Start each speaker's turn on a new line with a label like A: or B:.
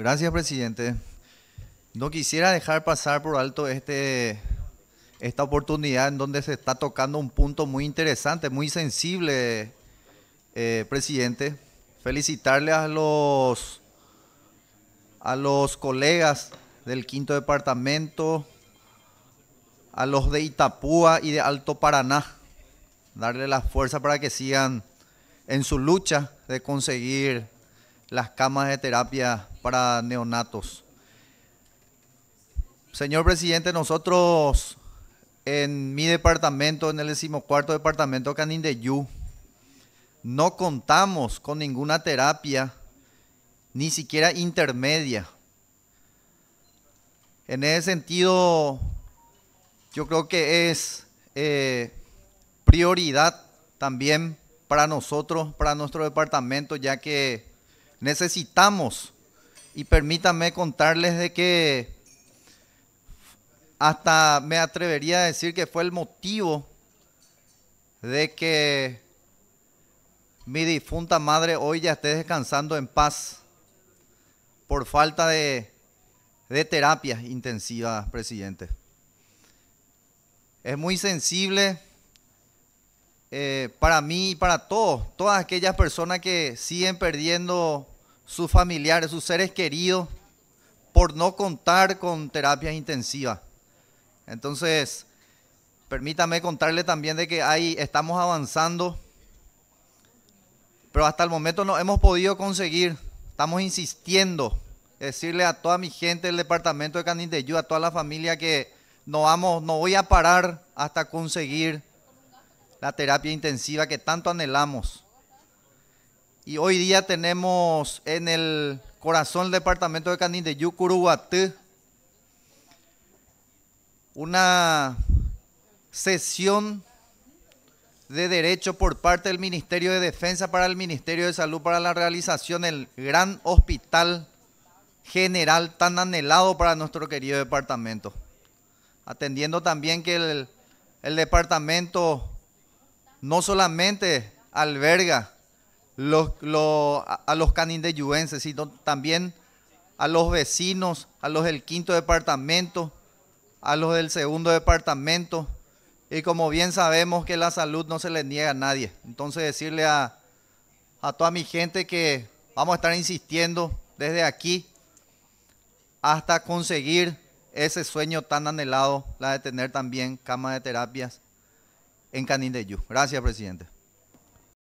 A: Gracias, presidente. No quisiera dejar pasar por alto este, esta oportunidad en donde se está tocando un punto muy interesante, muy sensible, eh, presidente. Felicitarle a los, a los colegas del quinto departamento, a los de Itapúa y de Alto Paraná. Darle la fuerza para que sigan en su lucha de conseguir las camas de terapia para neonatos. Señor presidente, nosotros en mi departamento, en el decimocuarto departamento Canindeyú, no contamos con ninguna terapia, ni siquiera intermedia. En ese sentido, yo creo que es eh, prioridad también para nosotros, para nuestro departamento, ya que necesitamos y permítanme contarles de que hasta me atrevería a decir que fue el motivo de que mi difunta madre hoy ya esté descansando en paz por falta de, de intensiva, presidente. Es muy sensible eh, para mí y para todos, todas aquellas personas que siguen perdiendo sus familiares, sus seres queridos, por no contar con terapia intensiva. Entonces, permítame contarle también de que ahí estamos avanzando, pero hasta el momento no hemos podido conseguir, estamos insistiendo, decirle a toda mi gente del departamento de Canindeyú, a toda la familia que no vamos, no voy a parar hasta conseguir la terapia intensiva que tanto anhelamos. Y hoy día tenemos en el corazón del departamento de Canín de una sesión de derecho por parte del Ministerio de Defensa para el Ministerio de Salud para la realización del gran hospital general tan anhelado para nuestro querido departamento. Atendiendo también que el departamento no solamente alberga los, los, a los canindeyuenses, sino también a los vecinos, a los del quinto departamento, a los del segundo departamento. Y como bien sabemos que la salud no se le niega a nadie. Entonces decirle a, a toda mi gente que vamos a estar insistiendo desde aquí hasta conseguir ese sueño tan anhelado, la de tener también cama de terapias en Canindeyu. Gracias, presidente.